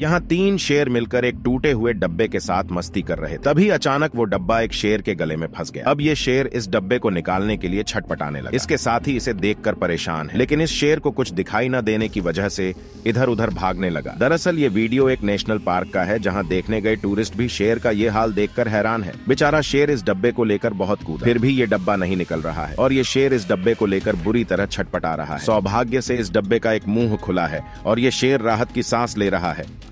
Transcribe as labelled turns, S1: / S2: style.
S1: यहाँ तीन शेर मिलकर एक टूटे हुए डब्बे के साथ मस्ती कर रहे तभी अचानक वो डब्बा एक शेर के गले में फंस गया अब ये शेर इस डब्बे को निकालने के लिए छटपटाने लगा इसके साथ ही इसे देखकर परेशान है लेकिन इस शेर को कुछ दिखाई न देने की वजह से इधर उधर भागने लगा दरअसल ये वीडियो एक नेशनल पार्क का है जहाँ देखने गए टूरिस्ट भी शेर का ये हाल देख हैरान है बेचारा शेर इस डब्बे को लेकर बहुत कूद फिर भी ये डब्बा नहीं निकल रहा है और ये शेर इस डब्बे को लेकर बुरी तरह छटपटा रहा है सौभाग्य से इस डब्बे का एक मुंह खुला है और ये शेर राहत की सांस ले रहा है